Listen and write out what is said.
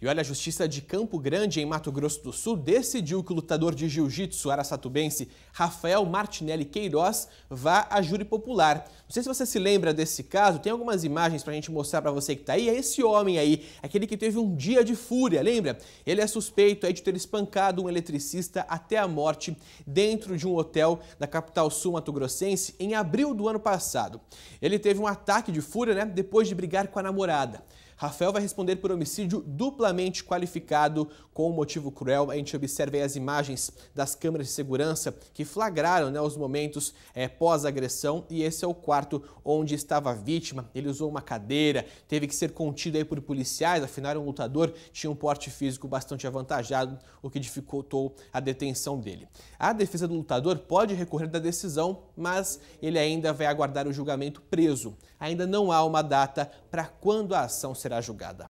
E olha, a Justiça de Campo Grande, em Mato Grosso do Sul, decidiu que o lutador de jiu-jitsu arasatubense Rafael Martinelli Queiroz vá a júri popular. Não sei se você se lembra desse caso, tem algumas imagens para a gente mostrar para você que está aí. É esse homem aí, aquele que teve um dia de fúria, lembra? Ele é suspeito aí de ter espancado um eletricista até a morte dentro de um hotel da capital sul mato-grossense em abril do ano passado. Ele teve um ataque de fúria, né, depois de brigar com a namorada. Rafael vai responder por homicídio dupla qualificado com um motivo cruel. A gente observa as imagens das câmeras de segurança que flagraram né, os momentos é, pós-agressão e esse é o quarto onde estava a vítima. Ele usou uma cadeira, teve que ser contido aí por policiais, afinal um lutador tinha um porte físico bastante avantajado, o que dificultou a detenção dele. A defesa do lutador pode recorrer da decisão, mas ele ainda vai aguardar o julgamento preso. Ainda não há uma data para quando a ação será julgada.